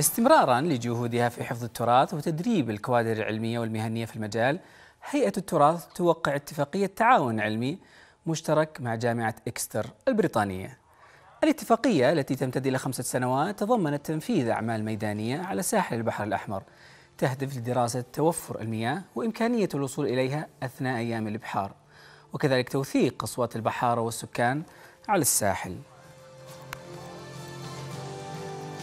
استمرارا لجهودها في حفظ التراث وتدريب الكوادر العلمية والمهنية في المجال هيئة التراث توقع اتفاقية تعاون علمي مشترك مع جامعة إكستر البريطانية الاتفاقية التي تمتد إلى خمسة سنوات تضمنت تنفيذ أعمال ميدانية على ساحل البحر الأحمر تهدف لدراسة توفر المياه وإمكانية الوصول إليها أثناء أيام الإبحار وكذلك توثيق اصوات البحارة والسكان على الساحل